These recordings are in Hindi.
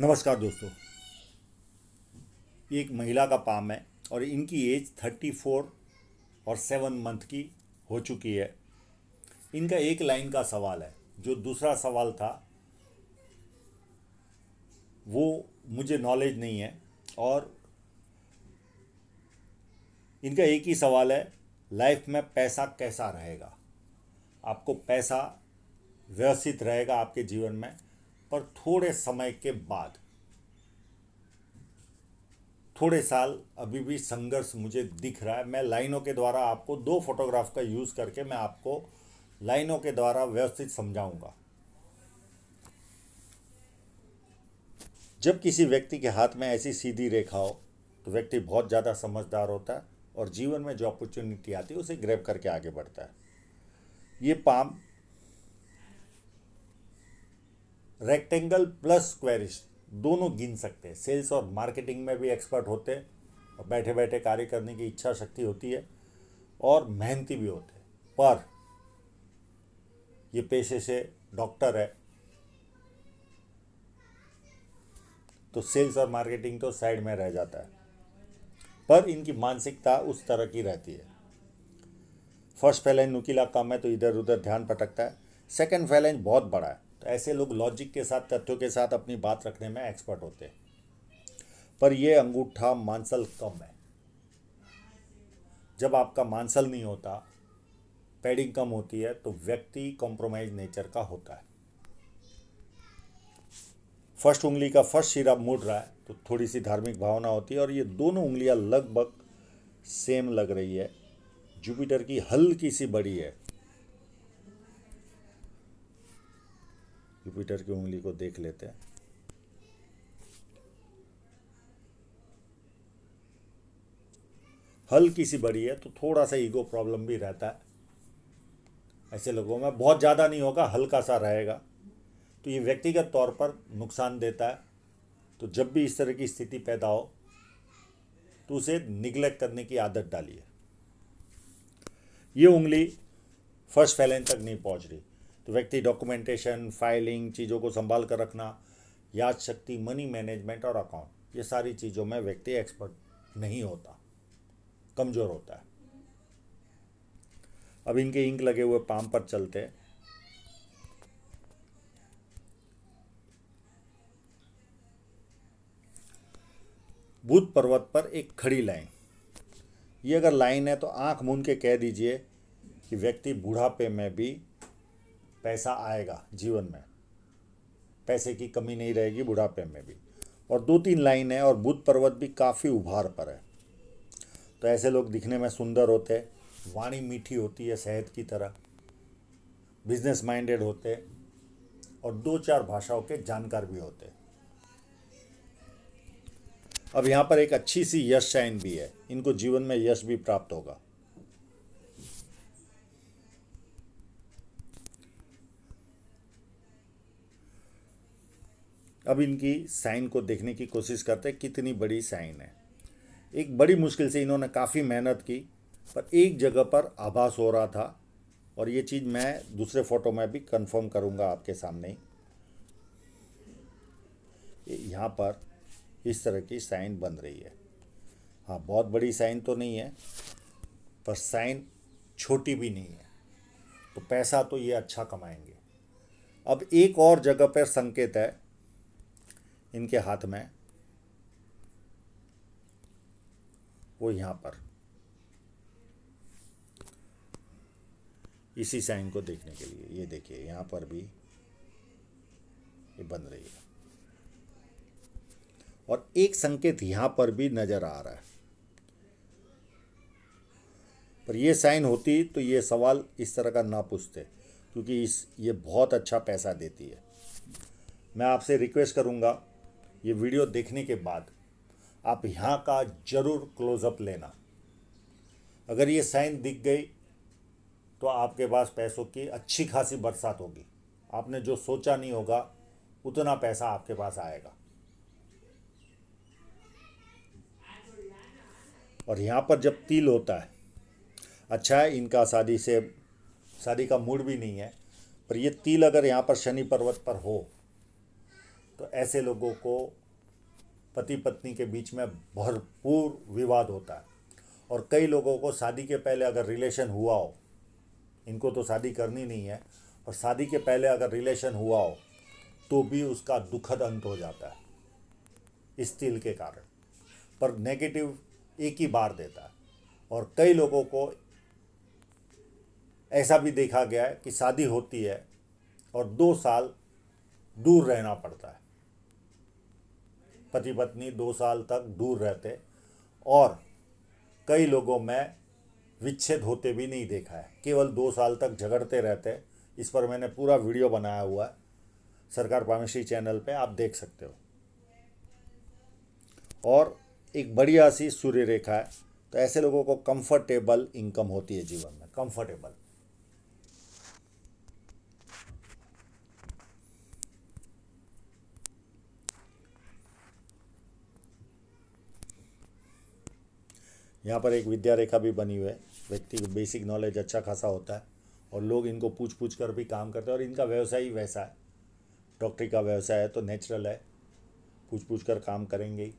नमस्कार दोस्तों एक महिला का पाम है और इनकी एज थर्टी फोर और सेवन मंथ की हो चुकी है इनका एक लाइन का सवाल है जो दूसरा सवाल था वो मुझे नॉलेज नहीं है और इनका एक ही सवाल है लाइफ में पैसा कैसा रहेगा आपको पैसा व्यवस्थित रहेगा आपके जीवन में पर थोड़े समय के बाद थोड़े साल अभी भी संघर्ष मुझे दिख रहा है मैं लाइनों के द्वारा आपको दो फोटोग्राफ का यूज़ करके मैं आपको लाइनों के द्वारा व्यवस्थित समझाऊंगा जब किसी व्यक्ति के हाथ में ऐसी सीधी रेखा हो तो व्यक्ति बहुत ज़्यादा समझदार होता है और जीवन में जो अपॉर्चुनिटी आती है उसे ग्रैब करके आगे बढ़ता है ये पाम रेक्टेंगल प्लस स्क्वेरिश दोनों गिन सकते हैं सेल्स और मार्केटिंग में भी एक्सपर्ट होते हैं और बैठे बैठे कार्य करने की इच्छा शक्ति होती है और मेहनती भी होते हैं पर ये पेशे से डॉक्टर है तो सेल्स और मार्केटिंग तो साइड में रह जाता है पर इनकी मानसिकता उस तरह की रहती है फर्स्ट फैलेंज नुकीला कम है तो इधर उधर ध्यान पटकता है सेकंड फैलेंज बहुत बड़ा है तो ऐसे लोग लॉजिक के साथ तथ्यों के साथ अपनी बात रखने में एक्सपर्ट होते हैं पर यह अंगूठा मांसल कम है जब आपका मांसल नहीं होता पैडिंग कम होती है तो व्यक्ति कॉम्प्रोमाइज नेचर का होता है फर्स्ट उंगली का फर्स्ट सिरा मुड़ रहा है तो थोड़ी सी धार्मिक भावना होती है और ये दोनों उंगलियां लगभग सेम लग रही है जुपिटर की हल्की सी बड़ी है जुपिटर की उंगली को देख लेते हैं हल्की सी बड़ी है तो थोड़ा सा ईगो प्रॉब्लम भी रहता है ऐसे लोगों में बहुत ज़्यादा नहीं होगा हल्का सा रहेगा तो ये व्यक्तिगत तौर पर नुकसान देता है तो जब भी इस तरह की स्थिति पैदा हो तो उसे निग्लेक्ट करने की आदत डालिए ये उंगली फर्स्ट फैलन तक नहीं पहुंच रही तो व्यक्ति डॉक्यूमेंटेशन फाइलिंग चीज़ों को संभाल कर रखना याद शक्ति मनी मैनेजमेंट और अकाउंट ये सारी चीज़ों में व्यक्ति एक्सपर्ट नहीं होता कमज़ोर होता है अब इनके इंक लगे हुए पाम पर चलते हैं भूत पर्वत पर एक खड़ी लाइन ये अगर लाइन है तो आंख मून के कह दीजिए कि व्यक्ति बूढ़ापे में भी पैसा आएगा जीवन में पैसे की कमी नहीं रहेगी बुढ़ापे में भी और दो तीन लाइन है और बुध पर्वत भी काफ़ी उभार पर है तो ऐसे लोग दिखने में सुंदर होते हैं वाणी मीठी होती है शहद की तरह बिजनेस माइंडेड होते और दो चार भाषाओं के जानकार भी होते अब यहाँ पर एक अच्छी सी यश शाइन भी है इनको जीवन में यश भी प्राप्त होगा अब इनकी साइन को देखने की कोशिश करते हैं कितनी बड़ी साइन है एक बड़ी मुश्किल से इन्होंने काफ़ी मेहनत की पर एक जगह पर आभास हो रहा था और ये चीज़ मैं दूसरे फोटो में भी कंफर्म करूंगा आपके सामने यहाँ पर इस तरह की साइन बन रही है हाँ बहुत बड़ी साइन तो नहीं है पर साइन छोटी भी नहीं है तो पैसा तो ये अच्छा कमाएंगे अब एक और जगह पर संकेत है इनके हाथ में वो यहाँ पर इसी साइन को देखने के लिए ये देखिए यहाँ पर भी ये बन रही है और एक संकेत यहाँ पर भी नज़र आ रहा है पर ये साइन होती तो ये सवाल इस तरह का ना पूछते क्योंकि इस ये बहुत अच्छा पैसा देती है मैं आपसे रिक्वेस्ट करूँगा ये वीडियो देखने के बाद आप यहाँ का ज़रूर क्लोजअप लेना अगर ये साइन दिख गई तो आपके पास पैसों की अच्छी खासी बरसात होगी आपने जो सोचा नहीं होगा उतना पैसा आपके पास आएगा और यहाँ पर जब तिल होता है अच्छा है इनका शादी से शादी का मूड भी नहीं है पर ये तिल अगर यहाँ पर शनि पर्वत पर हो तो ऐसे लोगों को पति पत्नी के बीच में भरपूर विवाद होता है और कई लोगों को शादी के पहले अगर रिलेशन हुआ हो इनको तो शादी करनी नहीं है और शादी के पहले अगर रिलेशन हुआ हो तो भी उसका दुखद अंत हो जाता है इस तिल के कारण पर नेगेटिव एक ही बार देता है और कई लोगों को ऐसा भी देखा गया है कि शादी होती है और दो साल दूर रहना पड़ता है पति पत्नी दो साल तक दूर रहते और कई लोगों में विच्छेद होते भी नहीं देखा है केवल दो साल तक झगड़ते रहते इस पर मैंने पूरा वीडियो बनाया हुआ है सरकार पामेश्री चैनल पे आप देख सकते हो और एक बढ़िया सी सूर्य रेखा है तो ऐसे लोगों को कंफर्टेबल इनकम होती है जीवन में कंफर्टेबल यहाँ पर एक विद्या रेखा भी बनी हुई है व्यक्ति को बेसिक नॉलेज अच्छा खासा होता है और लोग इनको पूछ पूछ कर भी काम करते हैं और इनका व्यवसाय ही वैसा है डॉक्टरी का व्यवसाय है तो नेचुरल है पूछ पूछ कर काम करेंगे ही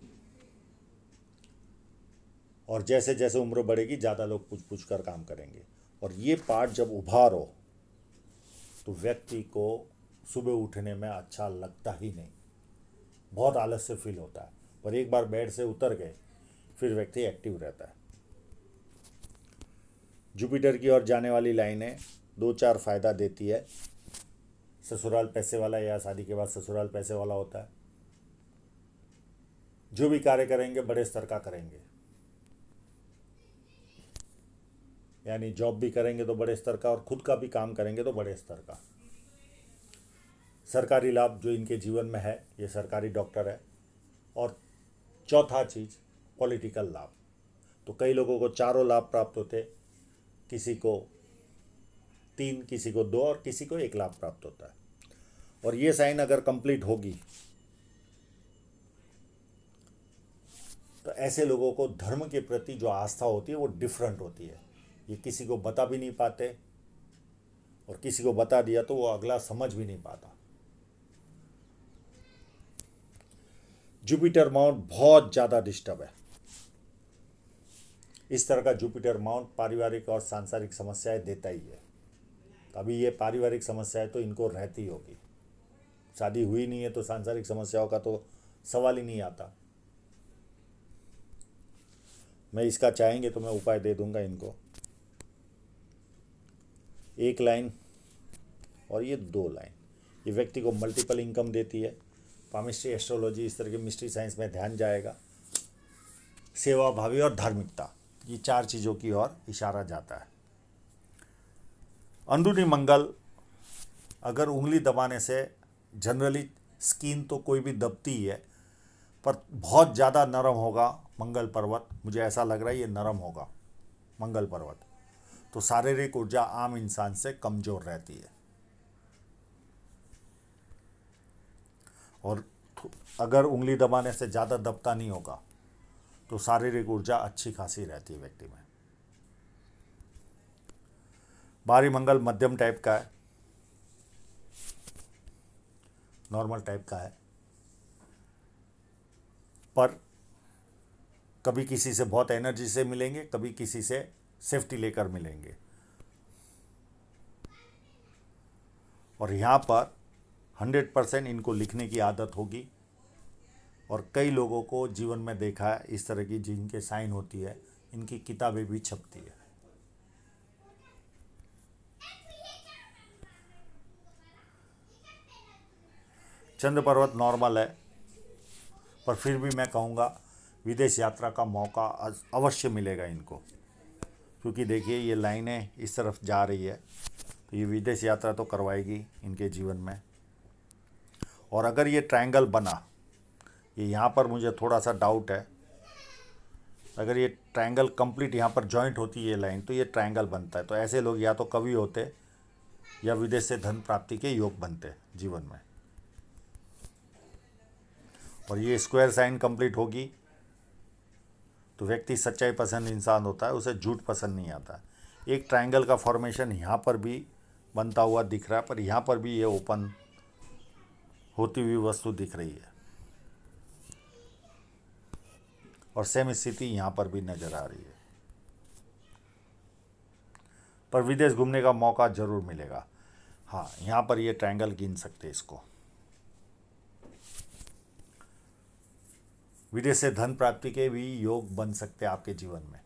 और जैसे जैसे उम्र बढ़ेगी ज़्यादा लोग पूछ पूछ कर काम करेंगे और ये पार्ट जब उभारो तो व्यक्ति को सुबह उठने में अच्छा लगता ही नहीं बहुत आलस से फील होता है पर एक बार बेड से उतर गए फिर व्यक्ति एक्टिव रहता है जुपिटर की ओर जाने वाली लाइनें दो चार फ़ायदा देती है ससुराल पैसे वाला या शादी के बाद ससुराल पैसे वाला होता है जो भी कार्य करेंगे बड़े स्तर का करेंगे यानी जॉब भी करेंगे तो बड़े स्तर का और खुद का भी काम करेंगे तो बड़े स्तर का सरकारी लाभ जो इनके जीवन में है ये सरकारी डॉक्टर है और चौथा चीज़ पॉलिटिकल लाभ तो कई लोगों को चारों लाभ प्राप्त होते किसी को तीन किसी को दो और किसी को एक लाभ प्राप्त होता है और ये साइन अगर कंप्लीट होगी तो ऐसे लोगों को धर्म के प्रति जो आस्था होती है वो डिफरेंट होती है ये किसी को बता भी नहीं पाते और किसी को बता दिया तो वो अगला समझ भी नहीं पाता जुपिटर माउंट बहुत ज़्यादा डिस्टर्ब है इस तरह का जुपिटर माउंट पारिवारिक और सांसारिक समस्याएं देता ही है अभी ये पारिवारिक समस्याएं तो इनको रहती होगी शादी हुई नहीं है तो सांसारिक समस्याओं का तो सवाल ही नहीं आता मैं इसका चाहेंगे तो मैं उपाय दे दूंगा इनको एक लाइन और ये दो लाइन ये व्यक्ति को मल्टीपल इनकम देती है पामिस्ट्री एस्ट्रोलॉजी इस तरह के मिस्ट्री साइंस में ध्यान जाएगा सेवा भावी और धार्मिकता ये चार चीज़ों की ओर इशारा जाता है अंदरूनी मंगल अगर उंगली दबाने से जनरली स्किन तो कोई भी दबती ही है पर बहुत ज़्यादा नरम होगा मंगल पर्वत मुझे ऐसा लग रहा है ये नरम होगा मंगल पर्वत तो शारीरिक ऊर्जा आम इंसान से कमज़ोर रहती है और अगर उंगली दबाने से ज़्यादा दबता नहीं होगा तो शारीरिक ऊर्जा अच्छी खासी रहती है व्यक्ति में बारी मंगल मध्यम टाइप का है नॉर्मल टाइप का है पर कभी किसी से बहुत एनर्जी से मिलेंगे कभी किसी से सेफ्टी लेकर मिलेंगे और यहाँ पर हंड्रेड परसेंट इनको लिखने की आदत होगी और कई लोगों को जीवन में देखा है इस तरह की जिनके साइन होती है इनकी किताबें भी छपती है चंद्र पर्वत नॉर्मल है पर फिर भी मैं कहूँगा विदेश यात्रा का मौका अवश्य मिलेगा इनको क्योंकि देखिए ये लाइनें इस तरफ जा रही है तो ये विदेश यात्रा तो करवाएगी इनके जीवन में और अगर ये ट्रायंगल बना ये यहाँ पर मुझे थोड़ा सा डाउट है अगर ये ट्रायंगल कंप्लीट यहाँ पर जॉइंट होती है लाइन तो ये ट्रायंगल बनता है तो ऐसे लोग या तो कवि होते या विदेश से धन प्राप्ति के योग बनते जीवन में और ये स्क्वायर साइन कंप्लीट होगी तो व्यक्ति सच्चाई पसंद इंसान होता है उसे झूठ पसंद नहीं आता एक ट्रायंगल का फॉर्मेशन यहाँ पर भी बनता हुआ दिख रहा है पर यहाँ पर भी ये ओपन होती हुई वस्तु दिख रही है और सेम स्थिति यहाँ पर भी नज़र आ रही है पर विदेश घूमने का मौका ज़रूर मिलेगा हाँ यहाँ पर ये ट्रायंगल गिन सकते इसको विदेश से धन प्राप्ति के भी योग बन सकते हैं आपके जीवन में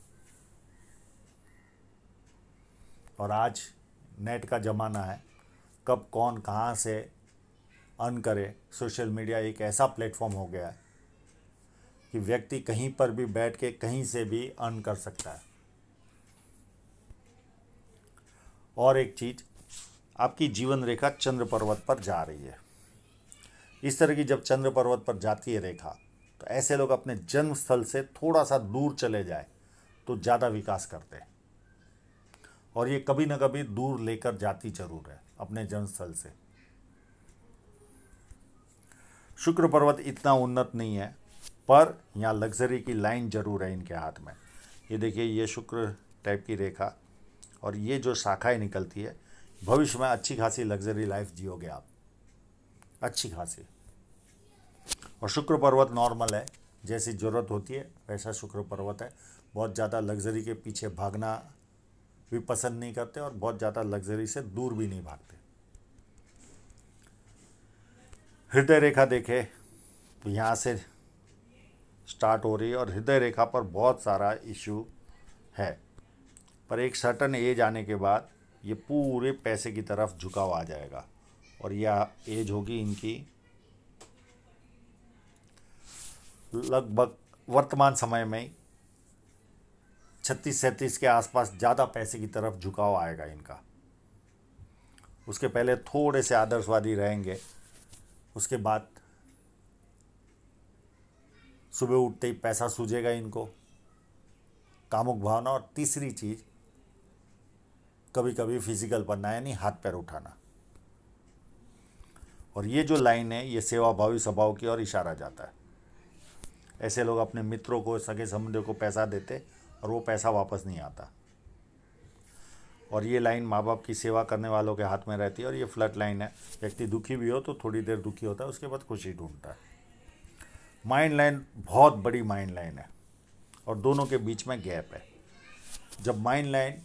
और आज नेट का ज़माना है कब कौन कहाँ से अन करे सोशल मीडिया एक ऐसा प्लेटफॉर्म हो गया है कि व्यक्ति कहीं पर भी बैठ के कहीं से भी अर्न कर सकता है और एक चीज़ आपकी जीवन रेखा चंद्र पर्वत पर जा रही है इस तरह की जब चंद्र पर्वत पर जाती है रेखा तो ऐसे लोग अपने जन्म स्थल से थोड़ा सा दूर चले जाए तो ज़्यादा विकास करते हैं और ये कभी ना कभी दूर लेकर जाती जरूर है अपने जन्मस्थल से शुक्र पर्वत इतना उन्नत नहीं है पर यहाँ लग्जरी की लाइन जरूर है इनके हाथ में ये देखिए ये शुक्र टाइप की रेखा और ये जो शाखाएं निकलती है भविष्य में अच्छी खासी लग्जरी लाइफ जियोगे आप अच्छी खासी और शुक्र पर्वत नॉर्मल है जैसी ज़रूरत होती है वैसा शुक्र पर्वत है बहुत ज़्यादा लग्जरी के पीछे भागना भी पसंद नहीं करते और बहुत ज़्यादा लग्जरी से दूर भी नहीं भागते हृदय रेखा देखे तो यहाँ से स्टार्ट हो रही है और हृदय रेखा पर बहुत सारा इश्यू है पर एक सर्टन एज आने के बाद ये पूरे पैसे की तरफ झुकाव आ जाएगा और यह एज होगी इनकी लगभग वर्तमान समय में छत्तीस सैंतीस के आसपास ज़्यादा पैसे की तरफ झुकाव आएगा इनका उसके पहले थोड़े से आदर्शवादी रहेंगे उसके बाद सुबह उठते ही पैसा सूझेगा इनको कामुक भावना और तीसरी चीज़ कभी कभी फिजिकल बनना यानी हाथ पैर उठाना और ये जो लाइन है ये सेवा भावी स्वभाव की ओर इशारा जाता है ऐसे लोग अपने मित्रों को सगे संबंधियों को पैसा देते और वो पैसा वापस नहीं आता और ये लाइन माँ बाप की सेवा करने वालों के हाथ में रहती है और ये फ्लट लाइन है व्यक्ति दुखी भी हो तो थोड़ी देर दुखी होता है उसके बाद खुशी ढूंढता है माइंड लाइन बहुत बड़ी माइंड लाइन है और दोनों के बीच में गैप है जब माइंड लाइन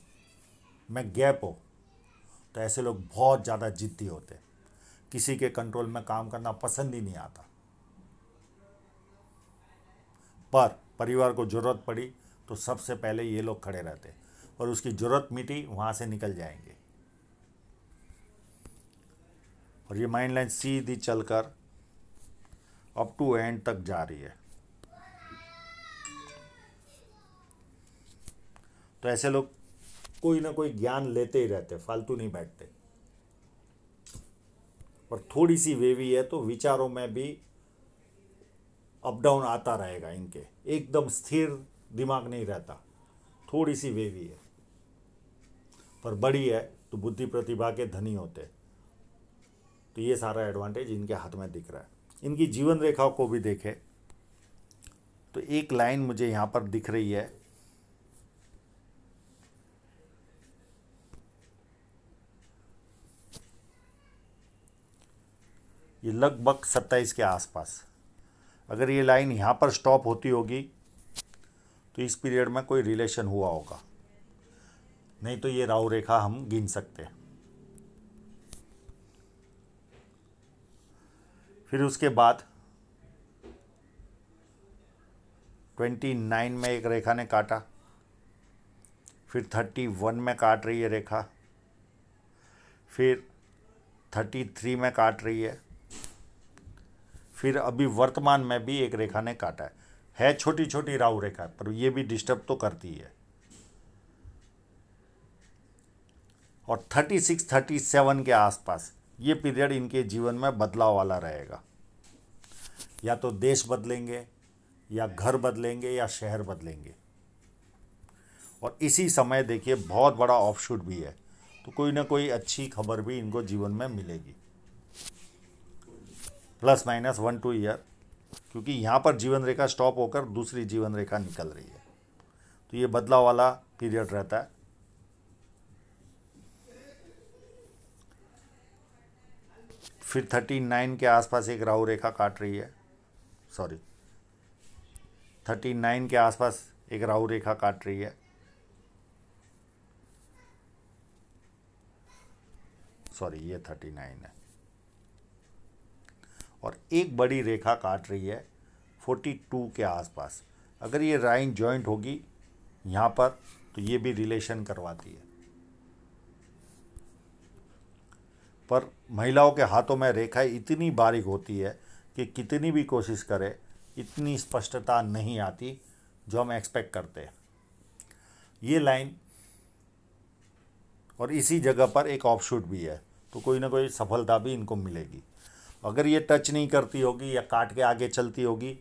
में गैप हो तो ऐसे लोग बहुत ज़्यादा जिद्दी होते किसी के कंट्रोल में काम करना पसंद ही नहीं आता पर परिवार को ज़रूरत पड़ी तो सबसे पहले ये लोग खड़े रहते और उसकी ज़रूरत मिटी वहाँ से निकल जाएंगे और ये माइंड लाइन सीधी चलकर अप टू एंड तक जा रही है तो ऐसे लोग कोई ना कोई ज्ञान लेते ही रहते फालतू नहीं बैठते और थोड़ी सी वेवी है तो विचारों में भी अप डाउन आता रहेगा इनके एकदम स्थिर दिमाग नहीं रहता थोड़ी सी वेवी है पर बड़ी है तो बुद्धि प्रतिभा के धनी होते तो ये सारा एडवांटेज इनके हाथ में दिख रहा है इनकी जीवन रेखाओं को भी देखें तो एक लाइन मुझे यहाँ पर दिख रही है ये लगभग सत्ताईस के आसपास अगर ये लाइन यहाँ पर स्टॉप होती होगी तो इस पीरियड में कोई रिलेशन हुआ होगा नहीं तो ये राहु रेखा हम गिन सकते हैं फिर उसके बाद 29 में एक रेखा ने काटा फिर 31 में काट रही है रेखा फिर 33 में काट रही है फिर अभी वर्तमान में भी एक रेखा ने काटा है है छोटी छोटी राहु रेखा पर ये भी डिस्टर्ब तो करती है और 36, 37 के आसपास ये पीरियड इनके जीवन में बदलाव वाला रहेगा या तो देश बदलेंगे या घर बदलेंगे या शहर बदलेंगे और इसी समय देखिए बहुत बड़ा ऑफ शूट भी है तो कोई ना कोई अच्छी खबर भी इनको जीवन में मिलेगी plus minus one two year क्योंकि यहाँ पर जीवन रेखा स्टॉप होकर दूसरी जीवन रेखा निकल रही है तो ये बदलाव वाला पीरियड रहता है फिर थर्टी नाइन के आसपास एक राहु रेखा काट रही है सॉरी थर्टी नाइन के आसपास एक राहु रेखा काट रही है सॉरी ये थर्टी नाइन है और एक बड़ी रेखा काट रही है फोर्टी टू के आसपास अगर ये राइन जॉइंट होगी यहाँ पर तो ये भी रिलेशन करवाती है पर महिलाओं के हाथों में रेखाएं इतनी बारीक होती है कि कितनी भी कोशिश करें इतनी स्पष्टता नहीं आती जो हम एक्सपेक्ट करते हैं ये लाइन और इसी जगह पर एक ऑफशूट भी है तो कोई ना कोई सफलता भी इनको मिलेगी अगर ये टच नहीं करती होगी या काट के आगे चलती होगी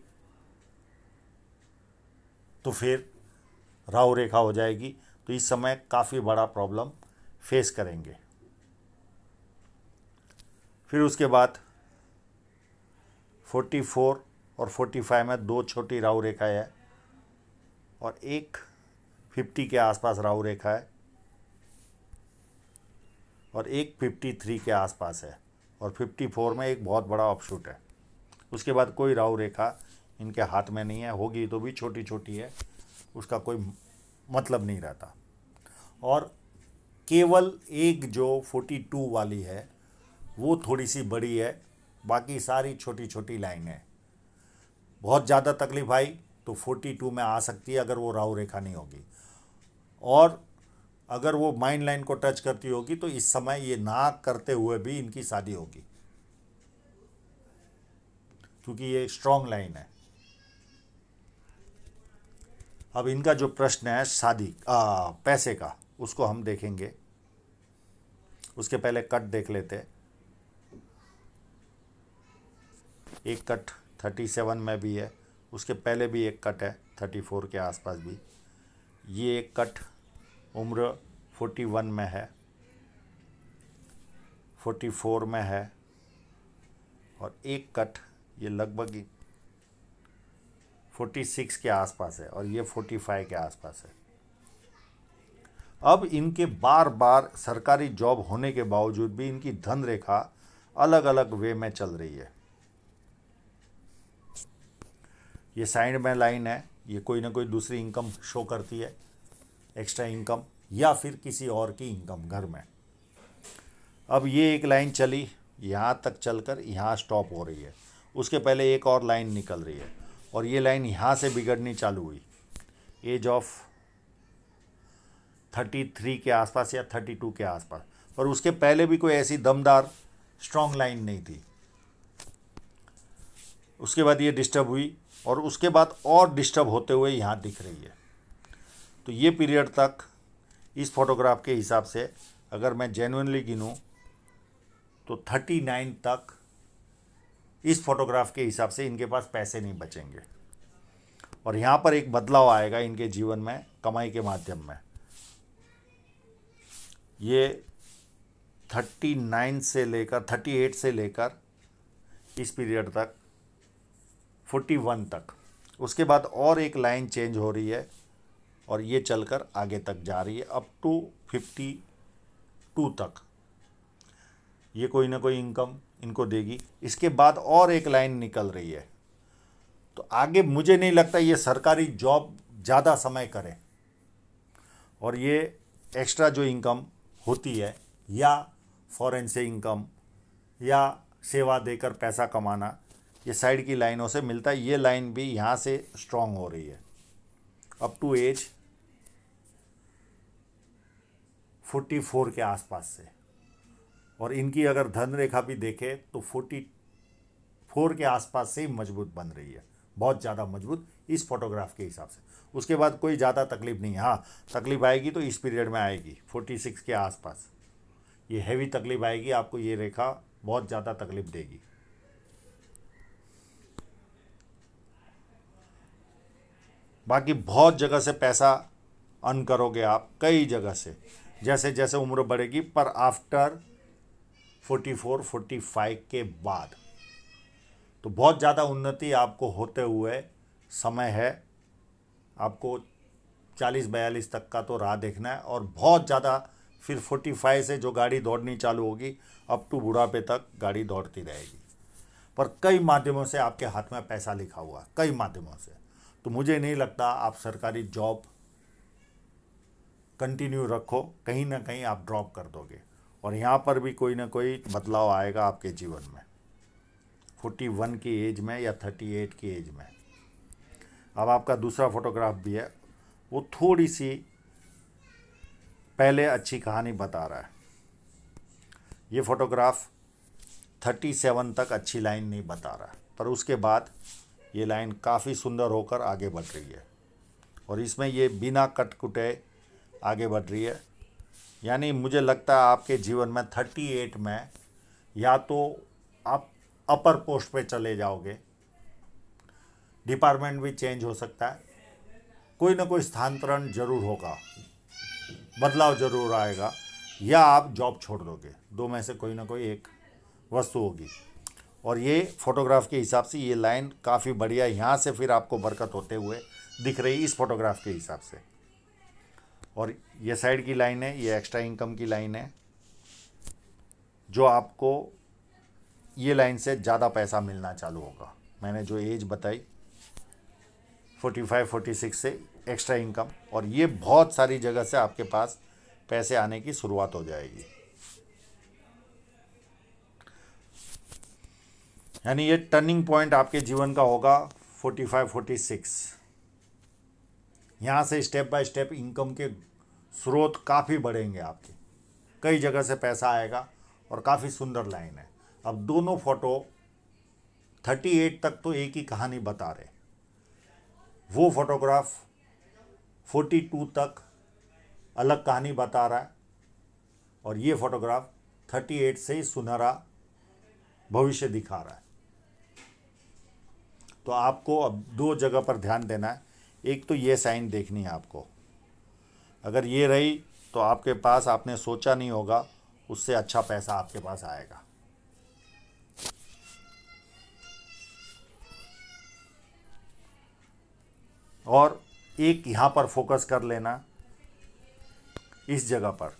तो फिर राहु रेखा हो जाएगी तो इस समय काफ़ी बड़ा प्रॉब्लम फेस करेंगे फिर उसके बाद 44 और 45 में दो छोटी राहु रेखा है और एक 50 के आसपास राहु रेखा है और एक 53 के आसपास है और 54 में एक बहुत बड़ा ऑपशूट है उसके बाद कोई राहु रेखा इनके हाथ में नहीं है होगी तो भी छोटी छोटी है उसका कोई मतलब नहीं रहता और केवल एक जो 42 वाली है वो थोड़ी सी बड़ी है बाकी सारी छोटी छोटी लाइन है बहुत ज़्यादा तकलीफ आई तो 42 में आ सकती है अगर वो राहु रेखा नहीं होगी और अगर वो माइंड लाइन को टच करती होगी तो इस समय ये ना करते हुए भी इनकी शादी होगी क्योंकि ये स्ट्रांग लाइन है अब इनका जो प्रश्न है शादी पैसे का उसको हम देखेंगे उसके पहले कट देख लेते हैं एक कट थर्टी सेवन में भी है उसके पहले भी एक कट है थर्टी फोर के आसपास भी ये एक कट उम्र फोर्टी वन में है फोर्टी फोर में है और एक कट ये लगभग फोर्टी सिक्स के आसपास है और ये फोर्टी फाइव के आसपास है अब इनके बार बार सरकारी जॉब होने के बावजूद भी इनकी धन रेखा अलग अलग वे में चल रही है ये साइड में लाइन है ये कोई ना कोई दूसरी इनकम शो करती है एक्स्ट्रा इनकम या फिर किसी और की इनकम घर में अब ये एक लाइन चली यहाँ तक चलकर यहाँ स्टॉप हो रही है उसके पहले एक और लाइन निकल रही है और ये लाइन यहाँ से बिगड़नी चालू हुई एज ऑफ थर्टी थ्री के आसपास या थर्टी टू के आसपास पर उसके पहले भी कोई ऐसी दमदार स्ट्रांग लाइन नहीं थी उसके बाद ये डिस्टर्ब हुई और उसके बाद और डिस्टर्ब होते हुए यहाँ दिख रही है तो ये पीरियड तक इस फोटोग्राफ के हिसाब से अगर मैं जेनुनली गिनूँ तो थर्टी नाइन तक इस फोटोग्राफ के हिसाब से इनके पास पैसे नहीं बचेंगे और यहाँ पर एक बदलाव आएगा इनके जीवन में कमाई के माध्यम में ये थर्टी नाइन से लेकर थर्टी एट से लेकर इस पीरियड तक 41 तक उसके बाद और एक लाइन चेंज हो रही है और ये चलकर आगे तक जा रही है अप टू 52 तक ये कोई ना कोई इनकम इनको देगी इसके बाद और एक लाइन निकल रही है तो आगे मुझे नहीं लगता ये सरकारी जॉब ज़्यादा समय करें और ये एक्स्ट्रा जो इनकम होती है या फॉरेन से इनकम या सेवा देकर पैसा कमाना ये साइड की लाइनों से मिलता है ये लाइन भी यहाँ से स्ट्रॉन्ग हो रही है अप टू एज 44 के आसपास से और इनकी अगर धन रेखा भी देखें तो 44 के आसपास से ही मजबूत बन रही है बहुत ज़्यादा मजबूत इस फोटोग्राफ के हिसाब से उसके बाद कोई ज़्यादा तकलीफ नहीं हाँ तकलीफ आएगी तो इस पीरियड में आएगी 46 के आसपास ये हैवी तकलीफ आएगी आपको ये रेखा बहुत ज़्यादा तकलीफ देगी बाकी बहुत जगह से पैसा अर्न करोगे आप कई जगह से जैसे जैसे उम्र बढ़ेगी पर आफ्टर 44 45 के बाद तो बहुत ज़्यादा उन्नति आपको होते हुए समय है आपको 40 बयालीस तक का तो राह देखना है और बहुत ज़्यादा फिर 45 से जो गाड़ी दौड़नी चालू होगी अप टू बुढ़ापे तक गाड़ी दौड़ती रहेगी पर कई माध्यमों से आपके हाथ में पैसा लिखा हुआ कई माध्यमों से तो मुझे नहीं लगता आप सरकारी जॉब कंटिन्यू रखो कहीं ना कहीं आप ड्रॉप कर दोगे और यहाँ पर भी कोई ना कोई बदलाव आएगा आपके जीवन में फोर्टी वन की एज में या थर्टी एट की एज में अब आपका दूसरा फोटोग्राफ भी है वो थोड़ी सी पहले अच्छी कहानी बता रहा है ये फोटोग्राफ थर्टी सेवन तक अच्छी लाइन नहीं बता रहा पर उसके बाद ये लाइन काफ़ी सुंदर होकर आगे बढ़ रही है और इसमें ये बिना कट कुटे आगे बढ़ रही है यानी मुझे लगता है आपके जीवन में थर्टी एट में या तो आप अपर पोस्ट पे चले जाओगे डिपार्टमेंट भी चेंज हो सकता है कोई ना कोई स्थानांतरण जरूर होगा बदलाव जरूर आएगा या आप जॉब छोड़ दोगे दो में से कोई ना कोई एक वस्तु होगी और ये फ़ोटोग्राफ के हिसाब से ये लाइन काफ़ी बढ़िया यहाँ से फिर आपको बरकत होते हुए दिख रही इस फोटोग्राफ के हिसाब से और ये साइड की लाइन है ये एक्स्ट्रा इनकम की लाइन है जो आपको ये लाइन से ज़्यादा पैसा मिलना चालू होगा मैंने जो एज बताई 45, 46 से एक्स्ट्रा इनकम और ये बहुत सारी जगह से आपके पास पैसे आने की शुरुआत हो जाएगी यानी ये टर्निंग पॉइंट आपके जीवन का होगा फोर्टी फाइव फोर्टी सिक्स यहाँ से स्टेप बाय स्टेप इनकम के स्रोत काफ़ी बढ़ेंगे आपके कई जगह से पैसा आएगा और काफ़ी सुंदर लाइन है अब दोनों फोटो थर्टी एट तक तो एक ही कहानी बता रहे वो फोटोग्राफ फोर्टी टू तक अलग कहानी बता रहा है और ये फोटोग्राफ थर्टी एट से ही सुनहरा भविष्य दिखा रहा है तो आपको अब दो जगह पर ध्यान देना है एक तो ये साइन देखनी है आपको अगर ये रही तो आपके पास आपने सोचा नहीं होगा उससे अच्छा पैसा आपके पास आएगा और एक यहाँ पर फोकस कर लेना इस जगह पर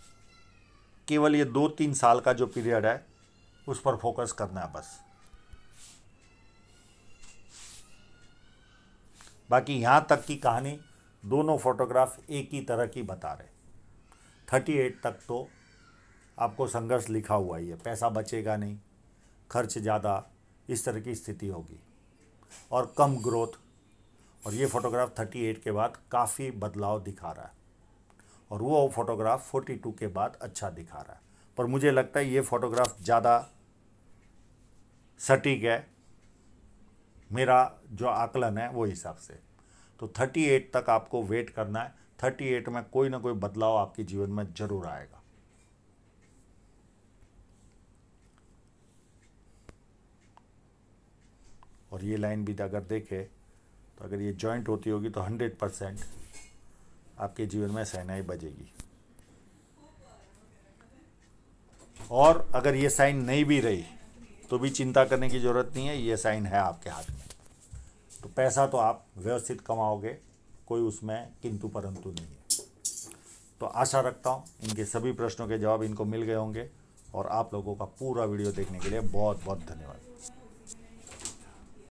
केवल ये दो तीन साल का जो पीरियड है उस पर फोकस करना है बस बाकी यहाँ तक की कहानी दोनों फोटोग्राफ एक ही तरह की बता रहे थर्टी एट तक तो आपको संघर्ष लिखा हुआ ही है पैसा बचेगा नहीं खर्च ज़्यादा इस तरह की स्थिति होगी और कम ग्रोथ और ये फ़ोटोग्राफ थर्टी एट के बाद काफ़ी बदलाव दिखा रहा है और वो फोटोग्राफ फोर्टी टू के बाद अच्छा दिखा रहा है पर मुझे लगता है ये फ़ोटोग्राफ ज़्यादा सटीक है मेरा जो आकलन है वो हिसाब से तो 38 तक आपको वेट करना है 38 में कोई ना कोई बदलाव आपके जीवन में जरूर आएगा और ये लाइन भी अगर देखे तो अगर ये जॉइंट होती होगी तो 100 परसेंट आपके जीवन में सहनाई बजेगी और अगर ये साइन नहीं भी रही तो भी चिंता करने की ज़रूरत नहीं है ये साइन है आपके हाथ में तो पैसा तो आप व्यवस्थित कमाओगे कोई उसमें किंतु परंतु नहीं है तो आशा रखता हूँ इनके सभी प्रश्नों के जवाब इनको मिल गए होंगे और आप लोगों का पूरा वीडियो देखने के लिए बहुत बहुत धन्यवाद